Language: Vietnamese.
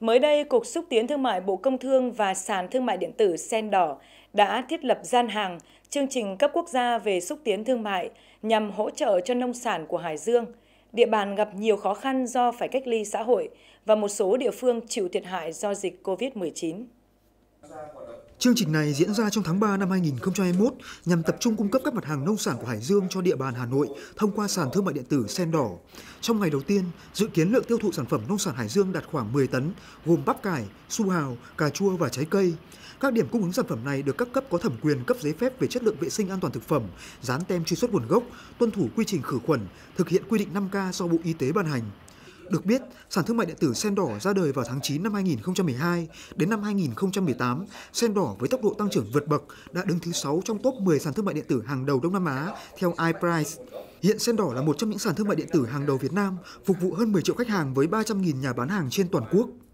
Mới đây, Cục Xúc tiến Thương mại Bộ Công Thương và Sàn Thương mại Điện tử Sen Đỏ đã thiết lập gian hàng chương trình cấp quốc gia về xúc tiến thương mại nhằm hỗ trợ cho nông sản của Hải Dương. Địa bàn gặp nhiều khó khăn do phải cách ly xã hội và một số địa phương chịu thiệt hại do dịch COVID-19. Chương trình này diễn ra trong tháng 3 năm 2021 nhằm tập trung cung cấp các mặt hàng nông sản của Hải Dương cho địa bàn Hà Nội thông qua sàn thương mại điện tử Sen Đỏ. Trong ngày đầu tiên, dự kiến lượng tiêu thụ sản phẩm nông sản Hải Dương đạt khoảng 10 tấn, gồm bắp cải, su hào, cà chua và trái cây. Các điểm cung ứng sản phẩm này được các cấp có thẩm quyền cấp giấy phép về chất lượng vệ sinh an toàn thực phẩm, dán tem truy xuất nguồn gốc, tuân thủ quy trình khử khuẩn, thực hiện quy định 5K do Bộ Y tế ban hành. Được biết, sàn thương mại điện tử Sen Đỏ ra đời vào tháng 9 năm 2012 đến năm 2018, Sen Đỏ với tốc độ tăng trưởng vượt bậc đã đứng thứ 6 trong top 10 sàn thương mại điện tử hàng đầu Đông Nam Á theo iPrice. Hiện Sen Đỏ là một trong những sàn thương mại điện tử hàng đầu Việt Nam, phục vụ hơn 10 triệu khách hàng với 300.000 nhà bán hàng trên toàn quốc.